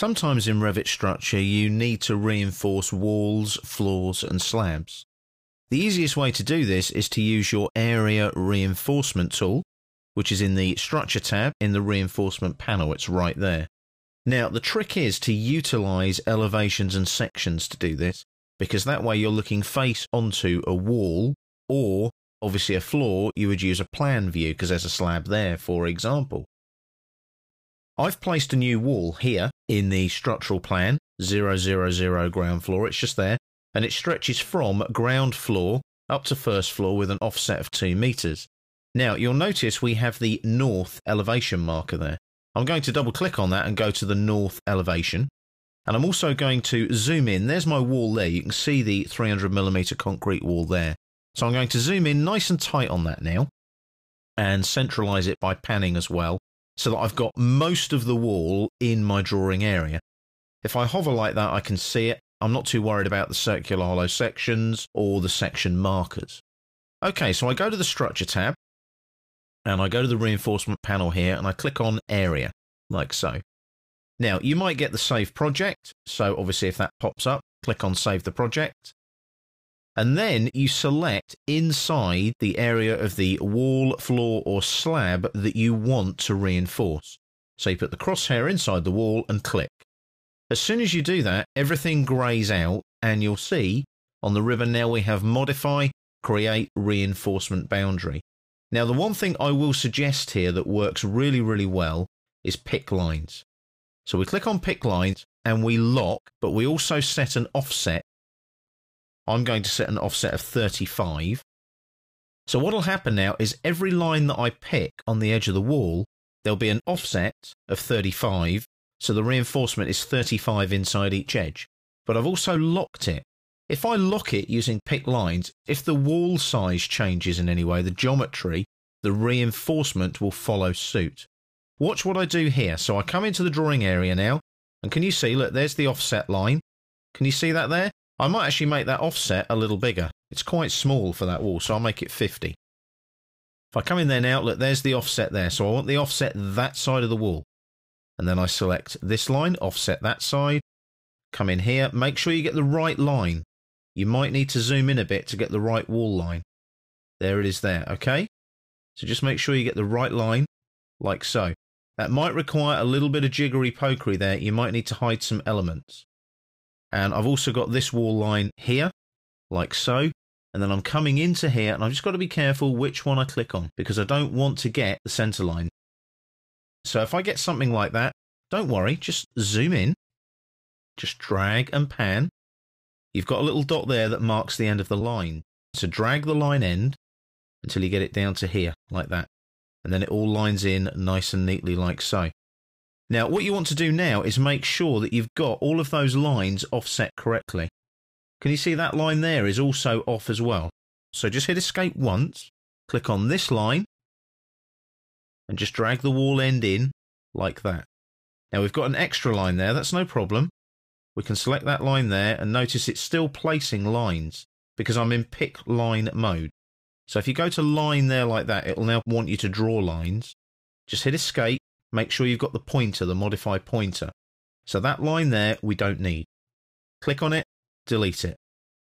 Sometimes in Revit structure, you need to reinforce walls, floors, and slabs. The easiest way to do this is to use your area reinforcement tool, which is in the structure tab in the reinforcement panel. It's right there. Now, the trick is to utilize elevations and sections to do this, because that way you're looking face onto a wall or obviously a floor, you would use a plan view because there's a slab there, for example. I've placed a new wall here in the structural plan, 000 ground floor. It's just there. And it stretches from ground floor up to first floor with an offset of two meters. Now, you'll notice we have the north elevation marker there. I'm going to double click on that and go to the north elevation. And I'm also going to zoom in. There's my wall there. You can see the 300 millimeter concrete wall there. So I'm going to zoom in nice and tight on that now and centralize it by panning as well so that I've got most of the wall in my drawing area. If I hover like that, I can see it. I'm not too worried about the circular hollow sections or the section markers. Okay, so I go to the structure tab and I go to the reinforcement panel here and I click on area like so. Now you might get the save project. So obviously if that pops up, click on save the project. And then you select inside the area of the wall, floor, or slab that you want to reinforce. So you put the crosshair inside the wall and click. As soon as you do that, everything grays out, and you'll see on the ribbon now we have modify, create reinforcement boundary. Now, the one thing I will suggest here that works really, really well is pick lines. So we click on pick lines and we lock, but we also set an offset I'm going to set an offset of 35. So what'll happen now is every line that I pick on the edge of the wall, there'll be an offset of 35. So the reinforcement is 35 inside each edge. But I've also locked it. If I lock it using pick lines, if the wall size changes in any way, the geometry, the reinforcement will follow suit. Watch what I do here. So I come into the drawing area now, and can you see, look, there's the offset line. Can you see that there? I might actually make that offset a little bigger. It's quite small for that wall, so I'll make it 50. If I come in there now, look, there's the offset there. So I want the offset that side of the wall. And then I select this line, offset that side, come in here. Make sure you get the right line. You might need to zoom in a bit to get the right wall line. There it is there, okay? So just make sure you get the right line, like so. That might require a little bit of jiggery pokery there. You might need to hide some elements. And I've also got this wall line here, like so. And then I'm coming into here and I've just got to be careful which one I click on because I don't want to get the center line. So if I get something like that, don't worry, just zoom in, just drag and pan. You've got a little dot there that marks the end of the line. So drag the line end until you get it down to here, like that. And then it all lines in nice and neatly like so. Now, what you want to do now is make sure that you've got all of those lines offset correctly. Can you see that line there is also off as well? So just hit escape once, click on this line, and just drag the wall end in like that. Now we've got an extra line there, that's no problem. We can select that line there and notice it's still placing lines because I'm in pick line mode. So if you go to line there like that, it'll now want you to draw lines. Just hit escape Make sure you've got the pointer, the modify pointer. So that line there, we don't need. Click on it, delete it.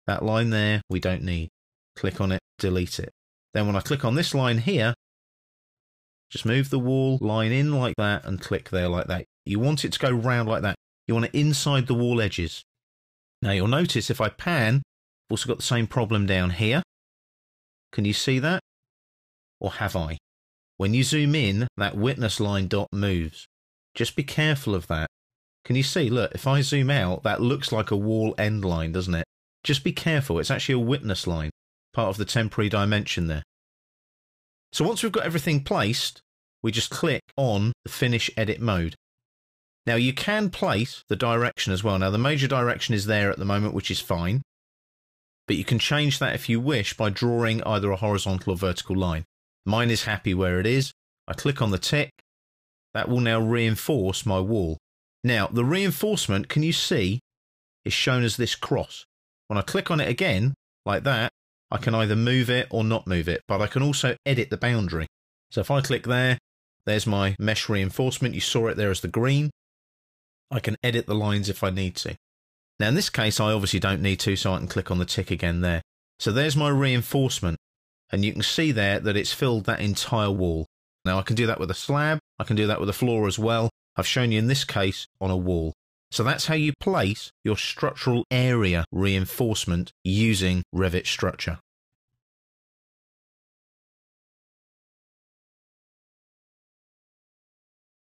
That line there, we don't need. Click on it, delete it. Then when I click on this line here, just move the wall line in like that and click there like that. You want it to go round like that. You want it inside the wall edges. Now you'll notice if I pan, I've also got the same problem down here. Can you see that? Or have I? When you zoom in, that witness line dot moves. Just be careful of that. Can you see? Look, if I zoom out, that looks like a wall end line, doesn't it? Just be careful. It's actually a witness line, part of the temporary dimension there. So once we've got everything placed, we just click on the Finish Edit Mode. Now you can place the direction as well. Now the major direction is there at the moment, which is fine, but you can change that if you wish by drawing either a horizontal or vertical line. Mine is happy where it is. I click on the tick. That will now reinforce my wall. Now, the reinforcement, can you see, is shown as this cross. When I click on it again, like that, I can either move it or not move it, but I can also edit the boundary. So if I click there, there's my mesh reinforcement. You saw it there as the green. I can edit the lines if I need to. Now in this case, I obviously don't need to, so I can click on the tick again there. So there's my reinforcement. And you can see there that it's filled that entire wall. Now I can do that with a slab. I can do that with a floor as well. I've shown you in this case on a wall. So that's how you place your structural area reinforcement using Revit structure.